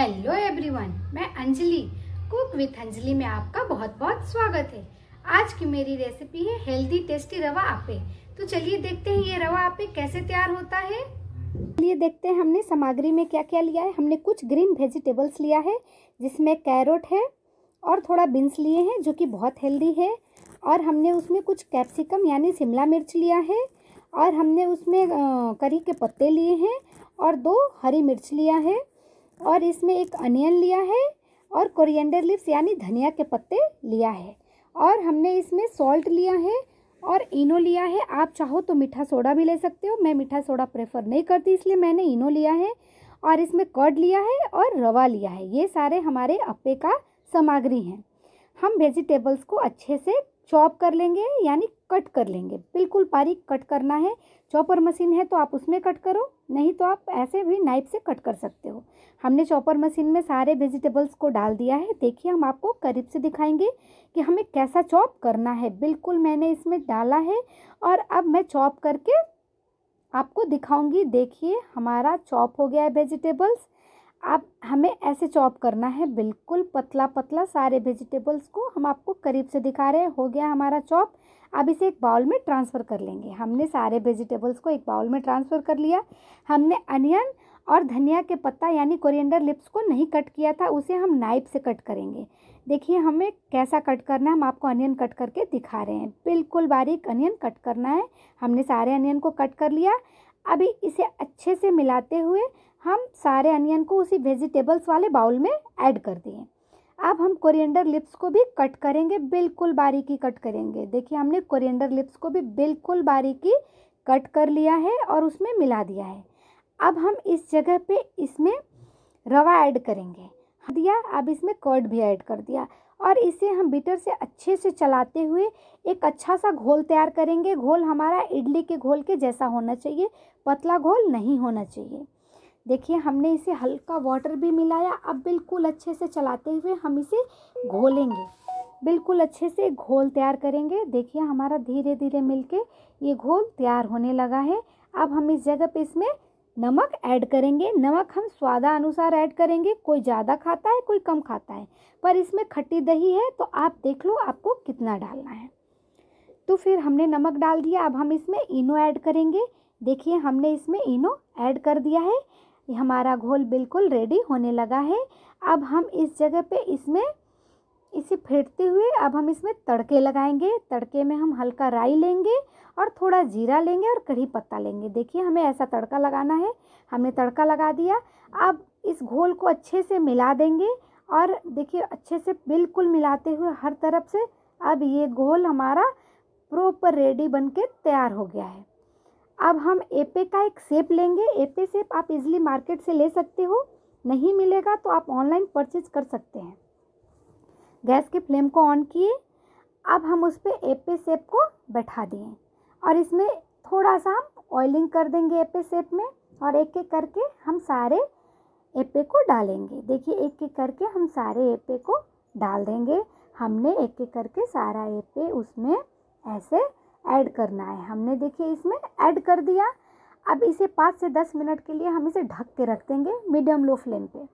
hello everyone मैं Anjali cook with Anjali में आपका बहुत बहुत स्वागत है आज की मेरी रेसिपी है हेल्दी टेस्टी रवा आपे तो चलिए देखते हैं ये रवा आपे कैसे तैयार होता है चलिए देखते हैं हमने सामग्री में क्या क्या लिया है हमने कुछ ग्रीन वेजिटेबल्स लिया है जिसमें कैरोट है और थोड़ा बीन्स लिए हैं जो कि बहुत हेल्दी है और हमने उसमें कुछ कैप्सिकम यानी शिमला मिर्च लिया है और हमने उसमें करी के पत्ते लिए हैं और दो हरी मिर्च लिया है और इसमें एक अनियन लिया है और कोरिएंडर लिप्स यानी धनिया के पत्ते लिया है और हमने इसमें सॉल्ट लिया है और इनो लिया है आप चाहो तो मीठा सोडा भी ले सकते हो मैं मीठा सोडा प्रेफर नहीं करती इसलिए मैंने इनो लिया है और इसमें कर्ड लिया है और रवा लिया है ये सारे हमारे अप्पे का सामग्री हैं हम वेजिटेबल्स को अच्छे से चॉप कर लेंगे यानी कट कर लेंगे बिल्कुल बारीक कट करना है चॉपर मशीन है तो आप उसमें कट करो नहीं तो आप ऐसे भी नाइफ से कट कर सकते हो हमने चॉपर मशीन में सारे वेजिटेबल्स को डाल दिया है देखिए हम आपको करीब से दिखाएंगे कि हमें कैसा चॉप करना है बिल्कुल मैंने इसमें डाला है और अब मैं चॉप करके आपको दिखाऊंगी देखिए हमारा चॉप हो गया है वेजिटेबल्स आप हमें ऐसे चॉप करना है बिल्कुल पतला पतला सारे वेजिटेबल्स को हम आपको करीब से दिखा रहे हैं हो गया हमारा चॉप अब इसे एक बाउल में ट्रांसफ़र कर लेंगे हमने सारे वेजिटेबल्स को एक बाउल में ट्रांसफ़र कर लिया हमने अनियन और धनिया के पत्ता यानी कोरिएंडर लिप्स को नहीं कट किया था उसे हम नाइफ से कट करेंगे देखिए हमें कैसा कट करना है हम आपको अनियन कट करके दिखा रहे हैं बिल्कुल बारीक अनियन कट करना है हमने सारे अनियन को कट कर लिया अभी इसे अच्छे से मिलाते हुए हम सारे अनियन को उसी वेजिटेबल्स वाले बाउल में ऐड कर दिए अब हम कोरिएंडर लिप्स को भी कट करेंगे बिल्कुल बारीकी कट करेंगे देखिए हमने कोरिएंडर लिप्स को भी बिल्कुल बारीकी कट कर लिया है और उसमें मिला दिया है अब हम इस जगह पे इसमें रवा ऐड करेंगे हाँ, दिया अब इसमें कर्ड भी ऐड कर दिया और इसे हम बीटर से अच्छे से चलाते हुए एक अच्छा सा घोल तैयार करेंगे घोल हमारा इडली के घोल के जैसा होना चाहिए पतला घोल नहीं होना चाहिए देखिए हमने इसे हल्का वाटर भी मिलाया अब बिल्कुल अच्छे से चलाते हुए हम इसे घोलेंगे बिल्कुल अच्छे से घोल तैयार करेंगे देखिए हमारा धीरे धीरे मिलके ये घोल तैयार होने लगा है अब हम इस जगह पे इसमें नमक ऐड करेंगे नमक हम स्वादा अनुसार ऐड करेंगे कोई ज़्यादा खाता है कोई कम खाता है पर इसमें खट्टी दही है तो आप देख लो आपको कितना डालना है तो फिर हमने नमक डाल दिया अब हम इसमें इनो ऐड करेंगे देखिए हमने इसमें इनो ऐड कर दिया है हमारा घोल बिल्कुल रेडी होने लगा है अब हम इस जगह पे इसमें इसे फेंटते हुए अब हम इसमें तड़के लगाएंगे तड़के में हम हल्का राई लेंगे और थोड़ा जीरा लेंगे और कढ़ी पत्ता लेंगे देखिए हमें ऐसा तड़का लगाना है हमने तड़का लगा दिया अब इस घोल को अच्छे से मिला देंगे और देखिए अच्छे से बिल्कुल मिलाते हुए हर तरफ से अब ये घोल हमारा प्रॉपर रेडी बन के तैयार हो गया है अब हम एपे का एक सेप लेंगे एपे सेप आप इजली मार्केट से ले सकते हो नहीं मिलेगा तो आप ऑनलाइन परचेज कर सकते हैं गैस के फ्लेम को ऑन किए अब हम उस पर एपे सेप को बैठा दिए और इसमें थोड़ा सा हम ऑयलिंग कर देंगे एपे सेप में और एक एक करके हम सारे एपे को डालेंगे देखिए एक एक करके हम सारे एपे को डाल देंगे हमने एक एक करके सारा एपे उसमें ऐसे ऐड करना है हमने देखिए इसमें ऐड कर दिया अब इसे पाँच से दस मिनट के लिए हम इसे ढक के रख देंगे मीडियम लो फ्लेम पे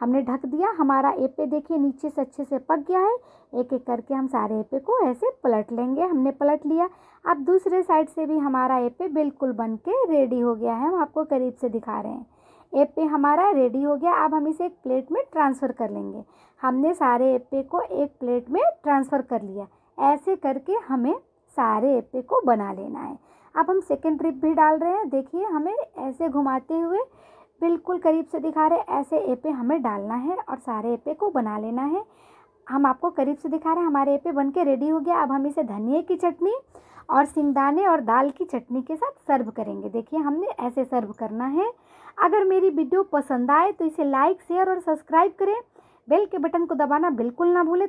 हमने ढक दिया हमारा एपे देखिए नीचे से अच्छे से पक गया है एक एक करके हम सारे एपे को ऐसे पलट लेंगे हमने पलट लिया अब दूसरे साइड से भी हमारा एपे बिल्कुल बन के रेडी हो गया है हम आपको करीब से दिखा रहे हैं एपे हमारा रेडी हो गया अब हम इसे एक प्लेट में ट्रांसफ़र कर लेंगे हमने सारे एपे को एक प्लेट में ट्रांसफ़र कर लिया ऐसे करके हमें सारे एपे को बना लेना है अब हम सेकेंड ट्रिप भी डाल रहे हैं देखिए हमें ऐसे घुमाते हुए बिल्कुल करीब से दिखा रहे ऐसे एपे हमें डालना है और सारे एपे को बना लेना है हम आपको करीब से दिखा रहे हैं हमारे एपे बन के रेडी हो गया अब हम इसे धनिए की चटनी और सिंगदाने और दाल की चटनी के साथ सर्व करेंगे देखिए हमने ऐसे सर्व करना है अगर मेरी वीडियो पसंद आए तो इसे लाइक शेयर और सब्सक्राइब करें बेल के बटन को दबाना बिल्कुल ना भूलें